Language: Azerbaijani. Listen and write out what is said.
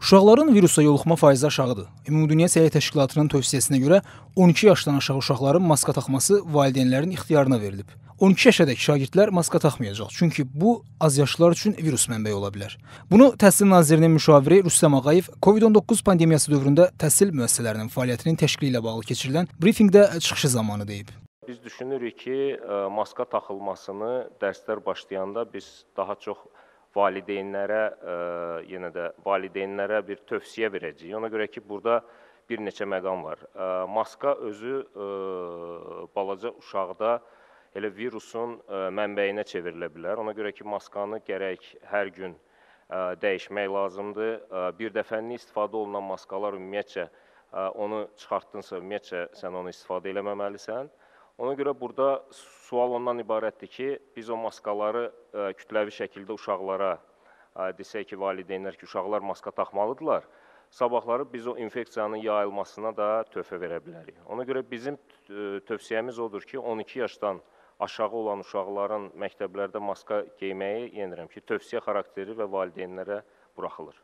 Uşaqların virusa yoluxma faizi aşağıdır. Ümumdünya Səhiyyə Təşkilatının tövsiyəsinə görə 12 yaşdan aşağı uşaqların maska taxması valideynlərin ixtiyarına verilib. 12 yaşadakı şagirdlər maska taxmayacaq, çünki bu azyaşlılar üçün virus mənbəyi ola bilər. Bunu Təhsil Nazirinin müşaviri Rüstəm Ağayev COVID-19 pandemiyası dövründə təhsil müəssisələrinin fəaliyyətinin təşkili ilə bağlı keçirilən brifinqdə çıxışı zamanı deyib. Biz düşünürük ki, e, maska taxılmasını dərslər başlayanda biz daha çox valideynlərə e, yenə də valideynlərə bir tövsiyə verəcəyik. Ona görə ki, burada bir neçə məqam var. E, maska özü e, balaca uşaqda elə virusun mənbəyinə çevrilə bilər. Ona görə ki, maskanı gərək hər gün dəyişmək lazımdır. Bir dəfənli istifadə olunan maskalar ümumiyyətcə onu çıxartdınsa, ümumiyyətcə sən onu istifadə eləməməlisən. Ona görə burada sual ondan ibarətdir ki, biz o maskaları e, kütləvi şəkildə uşaqlara e, desək ki, valideynlər ki, uşaqlar maska taxmalıdırlar. Sabahları biz o infeksiyanın yayılmasına da tövbə verə bilərik. Ona görə bizim e, tövsiyəmiz odur ki, 12 yaşdan aşağı olan uşaqların məktəblərdə maska geyməyi, yenirəm ki, tövsiyə xarakteri və valideynlərə buraxılır.